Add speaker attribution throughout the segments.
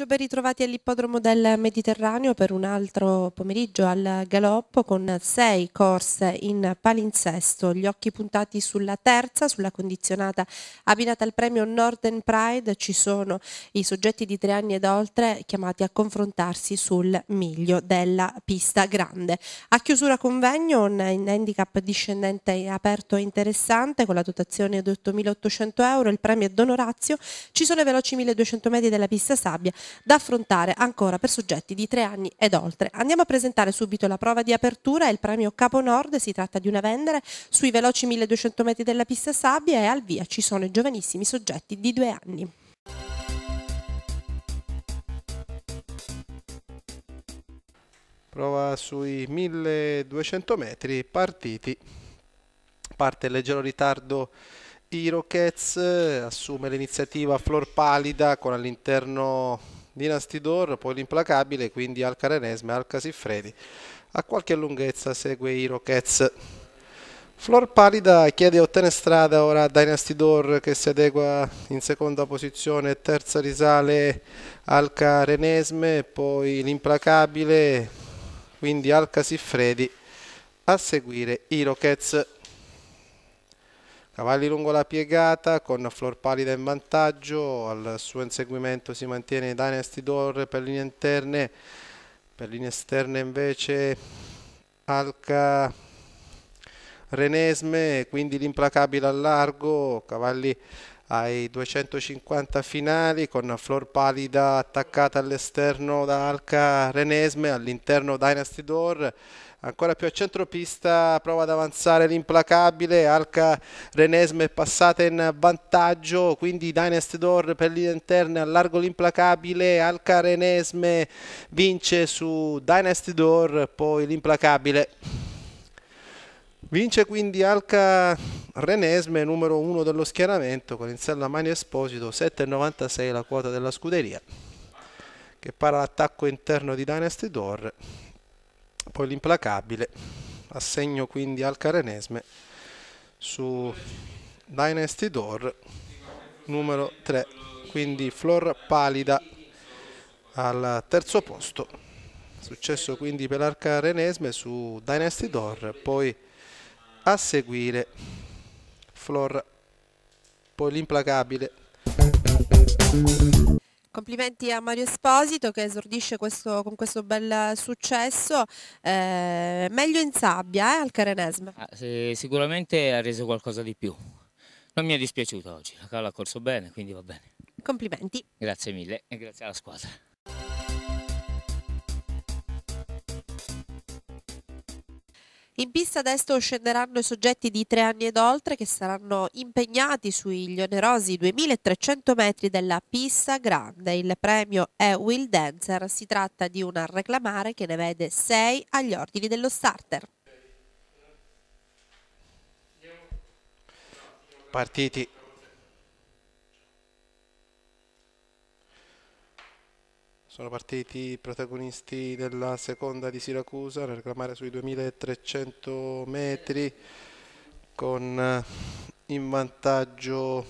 Speaker 1: pomeriggio, ben ritrovati all'ippodromo del Mediterraneo per un altro pomeriggio al galoppo con sei corse in palinsesto, gli occhi puntati sulla terza, sulla condizionata abbinata al premio Northern Pride, ci sono i soggetti di tre anni ed oltre chiamati a confrontarsi sul miglio della pista grande. A chiusura convegno un handicap discendente aperto e interessante con la dotazione di 8.800 euro, il premio Don Orazio, ci sono i veloci 1200 metri della pista sabbia da affrontare ancora per soggetti di tre anni ed oltre. Andiamo a presentare subito la prova di apertura è il premio Capo Nord, si tratta di una vendere sui veloci 1200 metri della pista sabbia e al via ci sono i giovanissimi soggetti di due anni.
Speaker 2: prova sui 1200 metri partiti parte leggero ritardo i Rockets assume l'iniziativa Flor Palida con all'interno Dynasty Door, poi l'implacabile, quindi al Carenesme, al Casifredi. A qualche lunghezza segue i Rockets. Flor Palida chiede a ottene strada ora Dynasty Door che si adegua in seconda posizione, terza risale Alca Renesme, poi l'implacabile, quindi Alca Siffredi, a seguire i Rockets. Cavalli lungo la piegata con Flor Palida in vantaggio, al suo inseguimento si mantiene Dynasty Door per linee interne, per linee esterne invece Alca Renesme, quindi l'implacabile al largo, Cavalli ai 250 finali con Flor Palida attaccata all'esterno da Alca Renesme, all'interno Dynasty Door ancora più a centropista prova ad avanzare l'implacabile Alca Renesme è passata in vantaggio quindi Dynast Door per linea interna allargo l'implacabile Alca Renesme vince su Dynast Door poi l'implacabile vince quindi Alca Renesme numero 1 dello schieramento con in sella Mani Esposito 7,96 la quota della scuderia che para l'attacco interno di Dynasty Door poi l'implacabile assegno quindi al Carenesme su Dynasty Door numero 3 quindi Flor Palida al terzo posto successo quindi per l'Arca Renesme su Dynasty Door poi a seguire Flor poi l'implacabile
Speaker 1: Complimenti a Mario Esposito che esordisce questo, con questo bel successo, eh, meglio in sabbia eh, al Carenesme. Ah,
Speaker 3: sì, sicuramente ha reso qualcosa di più. Non mi è dispiaciuto oggi, la calla ha corso bene, quindi va bene. Complimenti. Grazie mille e grazie alla squadra.
Speaker 1: In pista adesso scenderanno i soggetti di tre anni ed oltre che saranno impegnati sugli onerosi 2300 metri della pista grande. Il premio è Will Dancer, si tratta di una reclamare che ne vede sei agli ordini dello starter.
Speaker 2: Partiti Sono partiti i protagonisti della seconda di Siracusa nel reclamare sui 2300 metri con eh, in vantaggio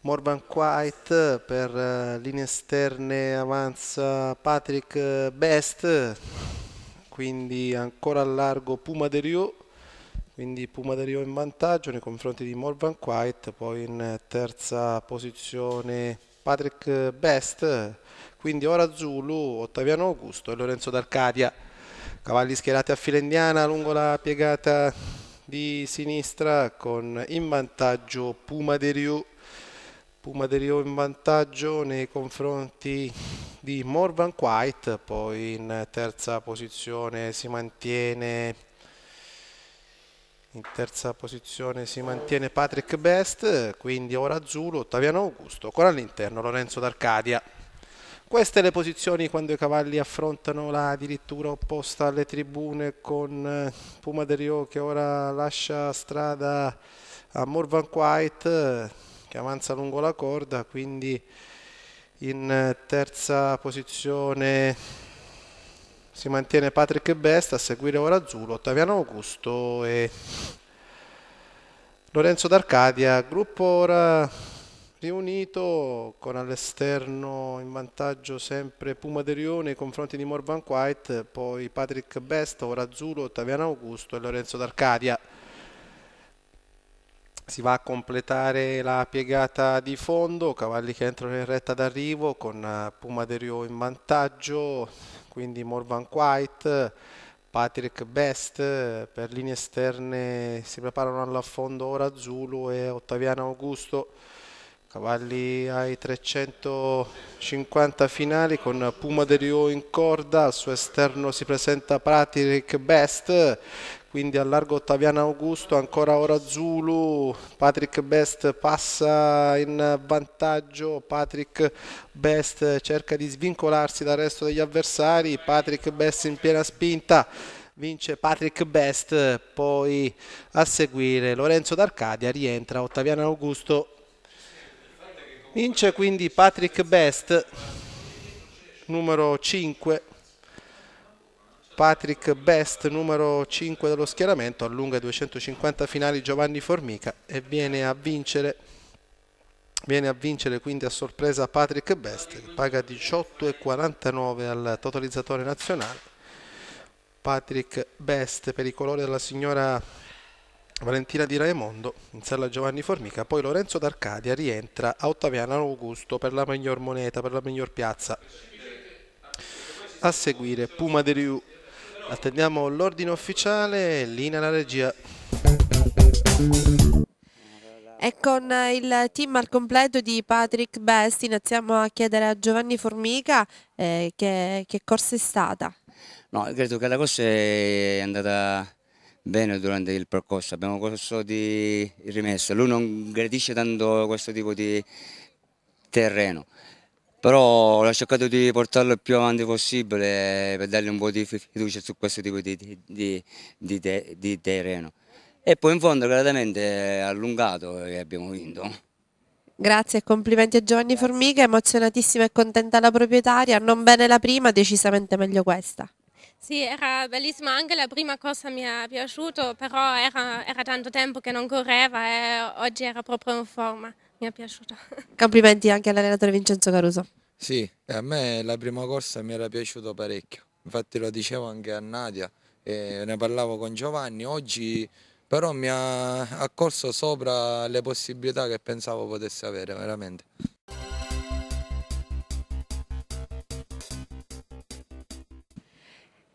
Speaker 2: Morvan White per eh, linee esterne avanza Patrick Best quindi ancora a largo Puma De Rieu quindi Puma De Rieu in vantaggio nei confronti di Morvan White poi in terza posizione Patrick Best, quindi Ora Zulu, Ottaviano Augusto e Lorenzo D'Arcadia. Cavalli schierati a fila indiana lungo la piegata di sinistra con in vantaggio Puma De Rio. Puma De Rio in vantaggio nei confronti di Morvan White, poi in terza posizione si mantiene in terza posizione si mantiene Patrick Best, quindi ora Zulu, Ottaviano Augusto, ancora all'interno Lorenzo d'Arcadia. Queste le posizioni quando i cavalli affrontano la dirittura opposta alle tribune con eh, Puma de Rio che ora lascia strada a Morvan White eh, che avanza lungo la corda, quindi in eh, terza posizione si mantiene Patrick Best a seguire ora Zulu, Ottaviano Augusto e Lorenzo d'Arcadia, gruppo ora riunito con all'esterno in vantaggio sempre Puma De Rione nei confronti di Morvan White, poi Patrick Best, ora Zulu, Ottaviano Augusto e Lorenzo d'Arcadia si va a completare la piegata di fondo, cavalli che entrano in retta d'arrivo con eh, Puma Derio in vantaggio, quindi Morvan White, Patrick Best, per linee esterne si preparano all'affondo ora Zulu e Ottaviano Augusto, cavalli ai 350 finali con Puma Derio in corda, al suo esterno si presenta Patrick Best, quindi al largo Ottaviano Augusto, ancora ora Zulu, Patrick Best passa in vantaggio, Patrick Best cerca di svincolarsi dal resto degli avversari, Patrick Best in piena spinta, vince Patrick Best, poi a seguire Lorenzo d'Arcadia, rientra Ottaviano Augusto, vince quindi Patrick Best, numero 5. Patrick Best, numero 5 dello schieramento, allunga 250 finali Giovanni Formica e viene a vincere viene a vincere quindi a sorpresa Patrick Best che paga 18,49 al totalizzatore nazionale Patrick Best per i colori della signora Valentina Di Raimondo in sala Giovanni Formica poi Lorenzo D'Arcadia rientra a Ottaviano Augusto per la miglior moneta per la miglior piazza a seguire Puma De Riu Attendiamo l'ordine ufficiale, linea alla regia.
Speaker 1: E con eh, il team al completo di Patrick Best iniziamo a chiedere a Giovanni Formica eh, che, che corsa è stata.
Speaker 3: No, credo che la corsa è andata bene durante il percorso, abbiamo corso di rimesso, lui non gradisce tanto questo tipo di terreno, però ho cercato di portarlo il più avanti possibile eh, per dargli un po' di fiducia su questo tipo di, di, di, di terreno. E poi in fondo gradamente allungato e abbiamo vinto.
Speaker 1: Grazie, e complimenti a Giovanni Grazie. Formica, emozionatissima e contenta la proprietaria, non bene la prima, decisamente meglio questa. Sì, era bellissima, anche la prima cosa mi è piaciuto, però era, era tanto tempo che non correva e oggi era proprio in forma mi è piaciuta. Complimenti anche all'allenatore Vincenzo Caruso.
Speaker 2: Sì, a me la prima corsa mi era piaciuta parecchio, infatti lo dicevo anche a Nadia, e ne parlavo con Giovanni, oggi però mi ha accorso sopra le possibilità che pensavo potesse avere veramente.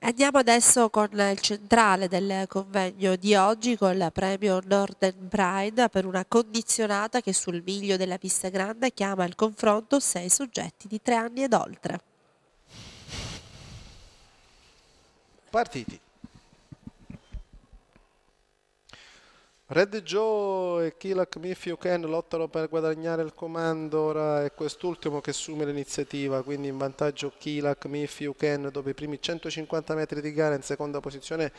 Speaker 1: Andiamo adesso con il centrale del convegno di oggi con il premio Northern Pride per una condizionata che sul miglio della pista grande chiama il confronto sei soggetti di tre anni ed oltre.
Speaker 2: Partiti. Red Joe e Killak Miffy Ken lottano per guadagnare il comando, ora è quest'ultimo che assume l'iniziativa, quindi in vantaggio Killak Miffy Ken dopo i primi 150 metri di gara in seconda posizione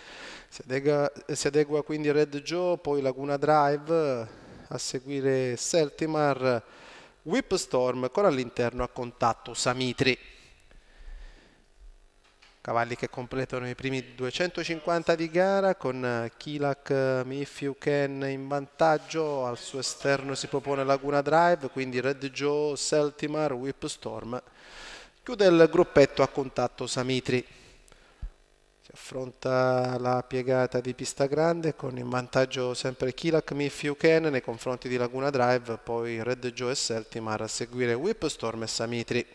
Speaker 2: si adegua, si adegua quindi Red Joe, poi Laguna Drive, a seguire Seltimar, Whipstorm con all'interno a contatto Samitri cavalli che completano i primi 250 di gara con eh, Kilak eh, Mifiu Ken in vantaggio, al suo esterno si propone Laguna Drive, quindi Red Joe, Seltimar, Whipstorm Chiude il gruppetto a contatto Samitri. Si affronta la piegata di pista grande con in vantaggio sempre Kilak Mifiu Ken nei confronti di Laguna Drive, poi Red Joe e Seltimar a seguire Whipstorm e Samitri.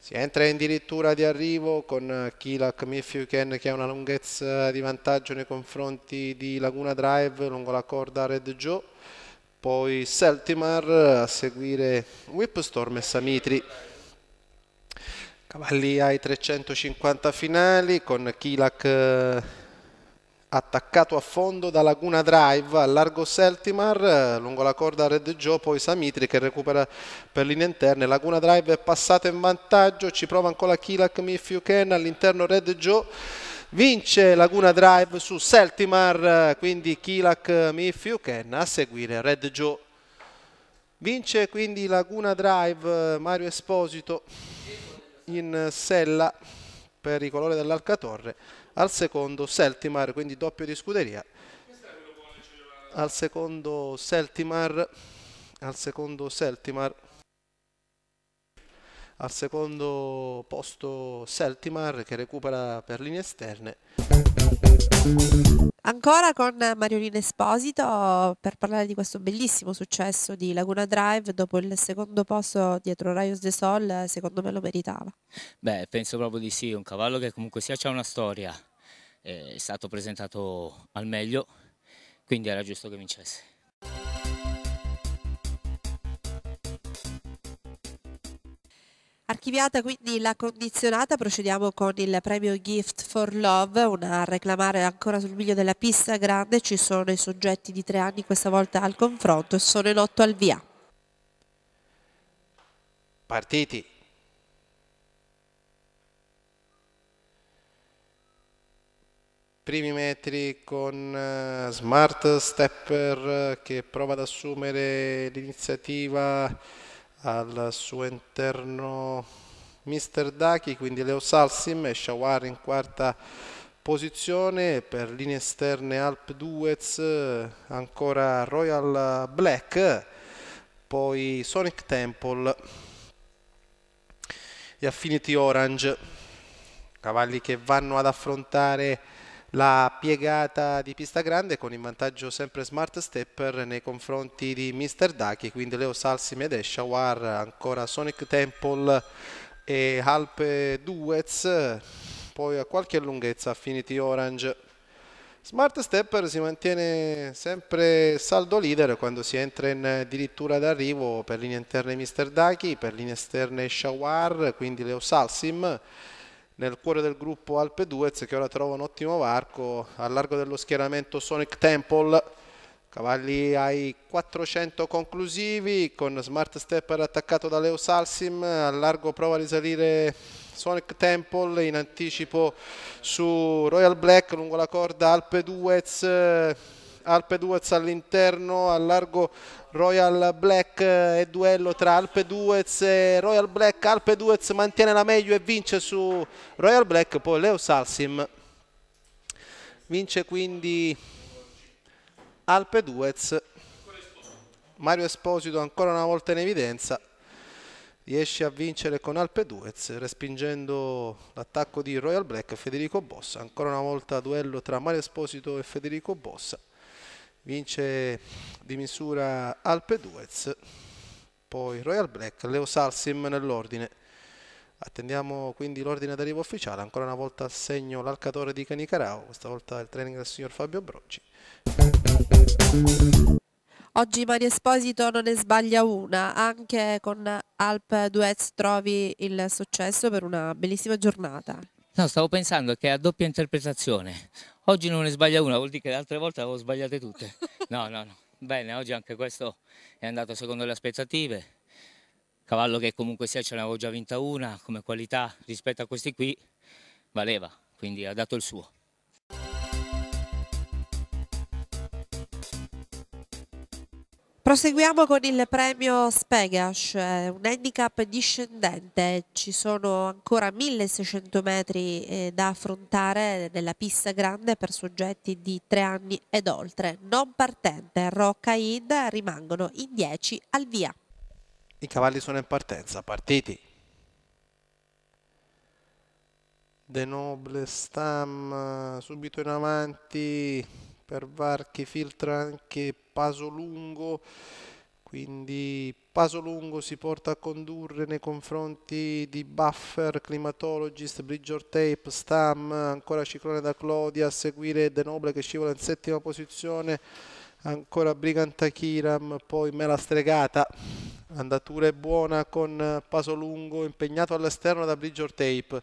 Speaker 2: Si entra in dirittura di arrivo con Kilak Mifuken che ha una lunghezza di vantaggio nei confronti di Laguna Drive lungo la corda Red Joe, poi Seltimar a seguire Whipstorm e Samitri. Cavalli ai 350 finali con Kilak eh, attaccato a fondo da Laguna Drive a largo Seltimar eh, lungo la corda Red Joe poi Samitri che recupera per linee interne Laguna Drive è passata in vantaggio ci prova ancora Kilak Mifiuken all'interno Red Joe vince Laguna Drive su Seltimar eh, quindi Kilak Mifiuken a seguire Red Joe vince quindi Laguna Drive eh, Mario Esposito in sella per i colori dell'Alcatorre al secondo Seltimar, quindi doppio di scuderia. Al secondo Seltimar, al secondo Seltimar, al secondo posto Seltimar che recupera per linee esterne.
Speaker 1: Ancora con Mariolina Esposito per parlare di questo bellissimo successo di Laguna Drive dopo il secondo posto dietro Raios de Sol, secondo me lo meritava.
Speaker 3: Beh, penso proprio di sì, un cavallo che comunque sia c'ha una storia, è stato presentato al meglio, quindi era giusto che vincesse.
Speaker 1: Archiviata quindi la condizionata, procediamo con il premio Gift for Love, una a reclamare ancora sul miglio della pista grande, ci sono i soggetti di tre anni questa volta al confronto e sono in otto al via.
Speaker 2: Partiti primi metri con eh, Smart Stepper eh, che prova ad assumere l'iniziativa al suo interno Mister Daki, quindi Leo Salsim e Shawar in quarta posizione per linee esterne Alp Duez, eh, ancora Royal Black, poi Sonic Temple e Affinity Orange, cavalli che vanno ad affrontare la piegata di pista grande con in vantaggio sempre Smart Stepper nei confronti di Mr. Daki, quindi Leo Salsim ed Eshawar, ancora Sonic Temple e Alpe Duets, poi a qualche lunghezza Affinity Orange. Smart Stepper si mantiene sempre saldo leader quando si entra in addirittura d'arrivo per linee interne Mr. Daki, per linee esterne Shawar, quindi Leo Salsim nel cuore del gruppo Alpe Duez che ora trova un ottimo varco al largo dello schieramento Sonic Temple cavalli ai 400 conclusivi con Smart Stepper attaccato da Leo Salsim al largo prova a risalire Sonic Temple in anticipo su Royal Black lungo la corda Alpe Duez Alpe Duez all'interno al largo Royal Black e eh, duello tra Alpe Duez e Royal Black Alpe Duez mantiene la meglio e vince su Royal Black poi Leo Salsim vince quindi Alpe Duez Mario Esposito ancora una volta in evidenza riesce a vincere con Alpe Duez respingendo l'attacco di Royal Black e Federico Bossa ancora una volta duello tra Mario Esposito e Federico Bossa vince di misura Alpe Duez, poi Royal Black, Leo Salsim nell'ordine. Attendiamo quindi l'ordine d'arrivo ufficiale, ancora una volta al segno l'alcatore di Canicarao, questa volta il training del signor Fabio Brocci.
Speaker 1: Oggi Mario Esposito non ne sbaglia una, anche con Alp Duets trovi il successo per una bellissima giornata.
Speaker 3: No, stavo pensando che è a doppia interpretazione. Oggi non ne sbaglia una, vuol dire che le altre volte avevo sbagliate tutte. No, no, no. Bene, oggi anche questo è andato secondo le aspettative. Cavallo che comunque sia ce l'avevo già vinta una, come qualità rispetto a questi qui, valeva, quindi ha dato il suo.
Speaker 1: Proseguiamo con il premio Spegash, eh, un handicap discendente, ci sono ancora 1600 metri eh, da affrontare nella pista grande per soggetti di 3 anni ed oltre. Non partente, Rocca Id rimangono in 10 al via.
Speaker 2: I cavalli sono in partenza, partiti. De Noble Stam subito in avanti, Pervar che filtra anche Pasolungo, quindi Pasolungo si porta a condurre nei confronti di Buffer, Climatologist, Bridger Tape, Stam, ancora Ciclone da Clodia, a seguire De Noble che scivola in settima posizione, ancora Briganta Kiram, poi Mela Stregata, andatura è buona con Pasolungo impegnato all'esterno da Bridger Tape,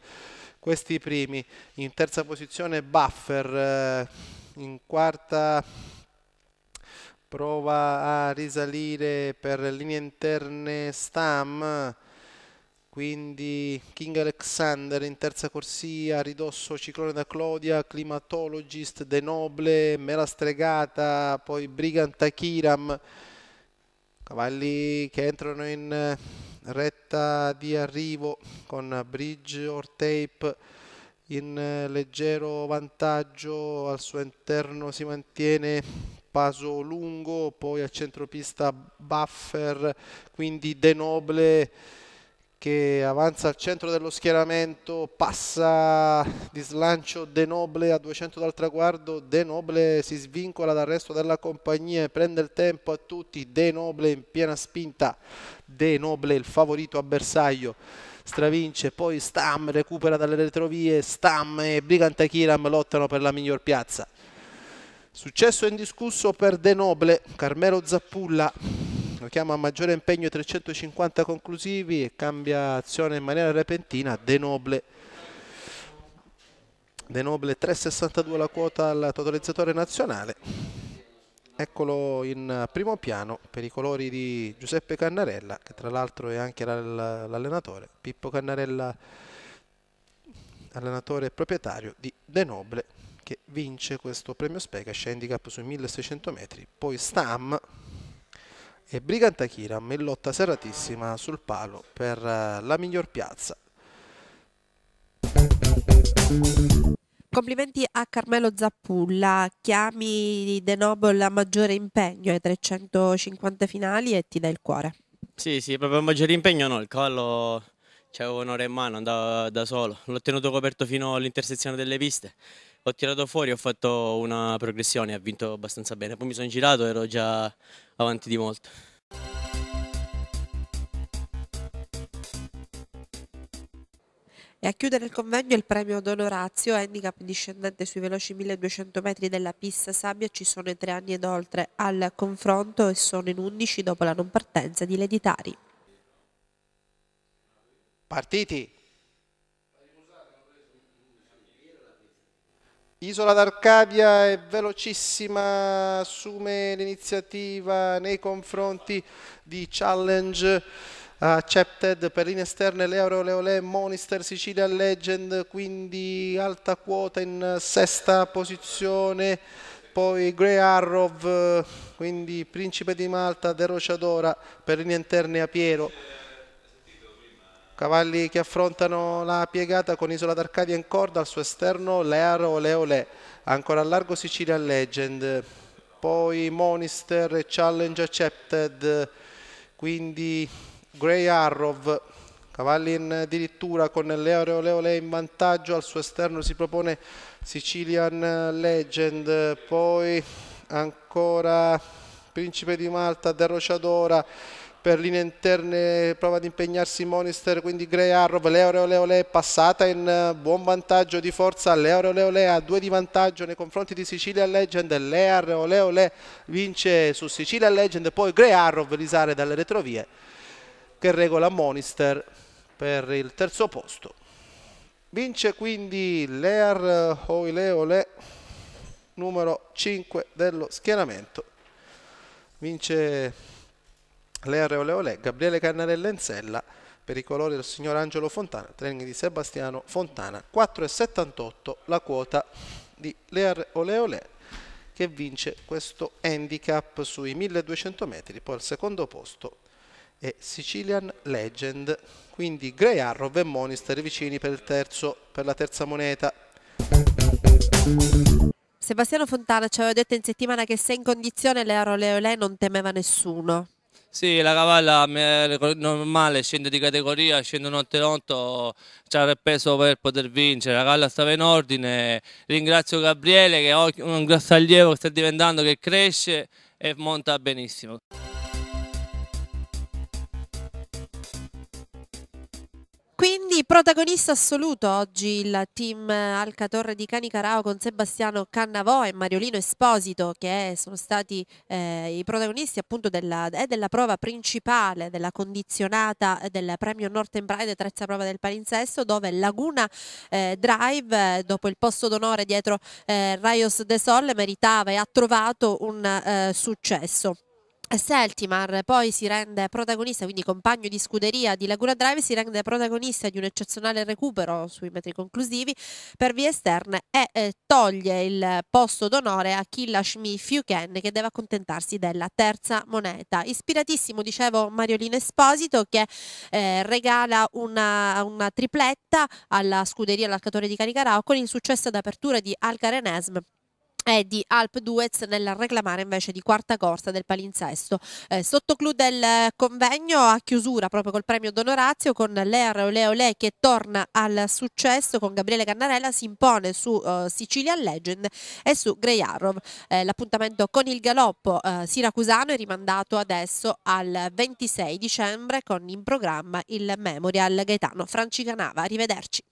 Speaker 2: questi primi, in terza posizione Buffer. Eh, in quarta prova a risalire per linee interne Stam quindi King Alexander in terza corsia, ridosso Ciclone da Claudia, Climatologist, De Noble, Mela Stregata, poi Brigant Akiram, cavalli che entrano in eh, retta di arrivo con Bridge or Tape, in eh, leggero vantaggio al suo interno si mantiene Paso lungo poi a centropista Buffer quindi De Noble che avanza al centro dello schieramento, passa di slancio De Noble a 200 dal traguardo, De Noble si svincola dal resto della compagnia e prende il tempo a tutti, De Noble in piena spinta, De Noble il favorito a bersaglio, stravince, poi Stam recupera dalle retrovie, Stam e Briganta Kiram lottano per la miglior piazza. Successo indiscusso per De Noble, Carmelo Zappulla chiama a maggiore impegno 350 conclusivi e cambia azione in maniera repentina De Noble De Noble 3,62 la quota al totalizzatore nazionale eccolo in primo piano per i colori di Giuseppe Cannarella che tra l'altro è anche l'allenatore Pippo Cannarella allenatore e proprietario di De Noble che vince questo premio Spega, handicap sui 1600 metri poi Stam e Briganta Kiram in lotta serratissima sul palo per eh, la miglior piazza.
Speaker 1: Complimenti a Carmelo Zappulla, chiami De Noble a maggiore impegno ai 350 finali e ti dà il cuore.
Speaker 3: Sì, sì, proprio a maggiore impegno no, il collo c'avevo un'ora in mano, andavo da solo, l'ho tenuto coperto fino all'intersezione delle piste ho tirato fuori, ho fatto una progressione, ha vinto abbastanza bene. Poi mi sono girato e ero già avanti di molto.
Speaker 1: E a chiudere il convegno il premio Don Orazio, handicap discendente sui veloci 1200 metri della pista sabbia, ci sono i tre anni ed oltre al confronto e sono in 11 dopo la non partenza di Leditari.
Speaker 2: Partiti! Isola d'Arcadia è velocissima, assume l'iniziativa nei confronti di Challenge uh, Accepted per linee esterne Leo Leolè, Monister, Sicilia Legend, quindi alta quota in sesta posizione, poi Grey Arrov, uh, quindi Principe di Malta, De Rociadora per linee interne a Piero. Cavalli che affrontano la piegata con Isola d'Arcadia in corda, al suo esterno Learo Oleole, ancora a largo Sicilia Legend, poi Monister e Challenge Accepted, quindi Grey Arrow, Cavalli in addirittura con Learo Oleole in vantaggio, al suo esterno si propone Sicilian Legend, poi ancora Principe di Malta, Derrociadora, per linee interne prova ad impegnarsi Monister, quindi Gray Arrow, Leoreoleole passata in eh, buon vantaggio di forza, Leoreoleole ha due di vantaggio nei confronti di Sicilia Legend, Leoreoleole vince su Sicilia Legend, poi Gray Arrow risale dalle retrovie che regola Monister per il terzo posto. Vince quindi Lear Oileole numero 5 dello schieramento. Vince Lea Leolè, Gabriele Carnarella Ensella per i colori del signor Angelo Fontana, training di Sebastiano Fontana, 4,78 la quota di Lear Oleole che vince questo handicap sui 1200 metri, poi al secondo posto è Sicilian Legend, quindi Grey Arrow e Monister vicini per, terzo, per la terza moneta.
Speaker 1: Sebastiano Fontana ci aveva detto in settimana che se in condizione Lear Oleole non temeva nessuno.
Speaker 2: Sì, la cavalla è normale scende di categoria, scende 9-8, c'ha il peso per poter vincere, la cavalla stava in ordine, ringrazio Gabriele che è un grosso allievo che sta diventando, che cresce e monta benissimo.
Speaker 1: Quindi protagonista assoluto oggi il team Alcatorre di Canicarao con Sebastiano Cannavò e Mariolino Esposito che sono stati eh, i protagonisti appunto della, eh, della, prova principale della condizionata del premio Northern Pride terza prova del palinsesto dove Laguna eh, Drive dopo il posto d'onore dietro eh, Raios de Sol meritava e ha trovato un eh, successo. Seltimar poi si rende protagonista, quindi compagno di scuderia di Laguna Drive, si rende protagonista di un eccezionale recupero sui metri conclusivi per vie esterne e eh, toglie il posto d'onore a Killashmi Fiuken che deve accontentarsi della terza moneta. Ispiratissimo, dicevo, Mariolino Esposito che eh, regala una, una, tripletta alla scuderia all'arcatore di Caricarao con il successo d'apertura di Alcarenesm è di Alp Duez nel reclamare invece di quarta corsa del palinsesto. Eh, sottoclude il convegno a chiusura proprio col premio Donorazio con l'Er Oleo Le che torna al successo con Gabriele Cannarella, si impone su uh, eh, Sicilian Legend e su Grey Arrow. Eh, l'appuntamento con il galoppo eh, siracusano è rimandato adesso al 26 dicembre con in programma il Memorial Gaetano Franci Canava. Arrivederci.